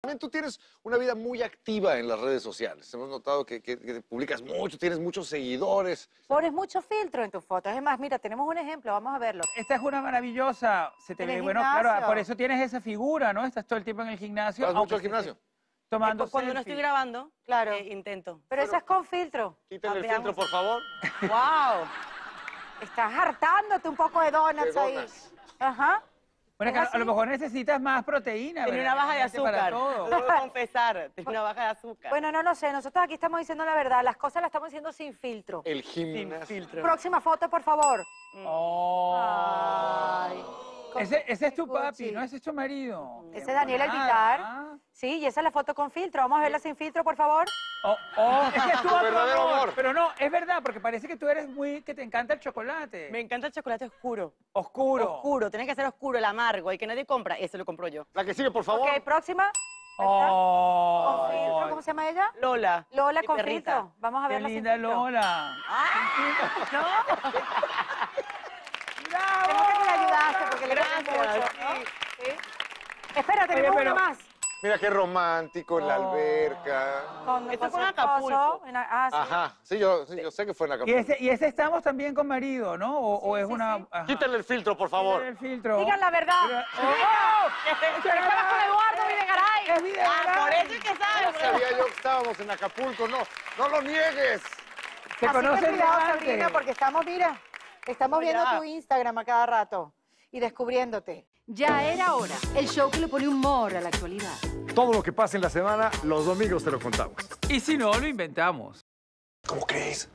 También tú tienes una vida muy activa en las redes sociales. Hemos notado que, publicas mucho, tienes muchos seguidores. Pones mucho filtro en tus fotos. Es más, mira, tenemos un ejemplo, vamos a verlo. Esta es una maravillosa. Se te ve, bueno, claro, por eso tienes esa figura, ¿no? Estás todo el tiempo en el gimnasio. ¿Vas mucho al gimnasio? Tomando Cuando no estoy grabando, Claro. Eh, intento. Pero esa es con filtro. Quítale el filtro, por favor. ¡Wow! Estás hartándote un poco de donuts, De donuts. ahí. Ajá. Bueno, a lo mejor necesitas más proteína. Tiene una baja de azúcar. Debo confesar, tiene una baja de azúcar. Bueno, no lo sé. Nosotros aquí estamos diciendo la verdad. Las cosas las estamos diciendo sin filtro. El gimnasio. Sin filtro. Próxima foto, por favor. Mm. Oh. Ay. Ese, ese, es tu papi, ¿no? Ese es tu marido. Ese es Daniel Alvitar. Sí, y esa es la foto con filtro. Vamos a verla sin filtro, por favor. Oh, oh. es que estuvo verdadero Pero no, es verdad, porque parece que tú eres muy... que te encanta el chocolate. Me encanta el chocolate oscuro. Oscuro. Oscuro, tiene que hacer oscuro, el amargo, y que nadie compra. Ese lo compro yo. La que sigue, por favor. Ok, próxima. Oh, ¿cómo se llama ella? Lola. Lola corrito con Vamos a Qué linda Lola. ¡Ah! ¿No? ¡Bravo! Creo que la ayudaste porque le Gracias. mucho. Espera, tenemos más. Mira qué romántico oh. en la alberca. Esto fue en Acapulco. ah, sí. Ajá, sí yo, sé que fue en Acapulco. Y ese, y estamos también con marido, ¿no? O, es una... Quítale el filtro, por favor. Quítale el filtro. Digan la verdad. oh, Pero estabas con Eduardo Videgaray. Es ah, por eso es que sabes. No sabía yo que estábamos en Acapulco. No, no lo niegues. Se CONOCE conocen porque estamos, mira, estamos viendo tu Instagram a cada rato y descubriéndote. Ya era hora, el show que le pone humor a la actualidad. Todo lo que pasa en la semana, los domingos te lo contamos. Y si no, lo inventamos. ¿Cómo crees?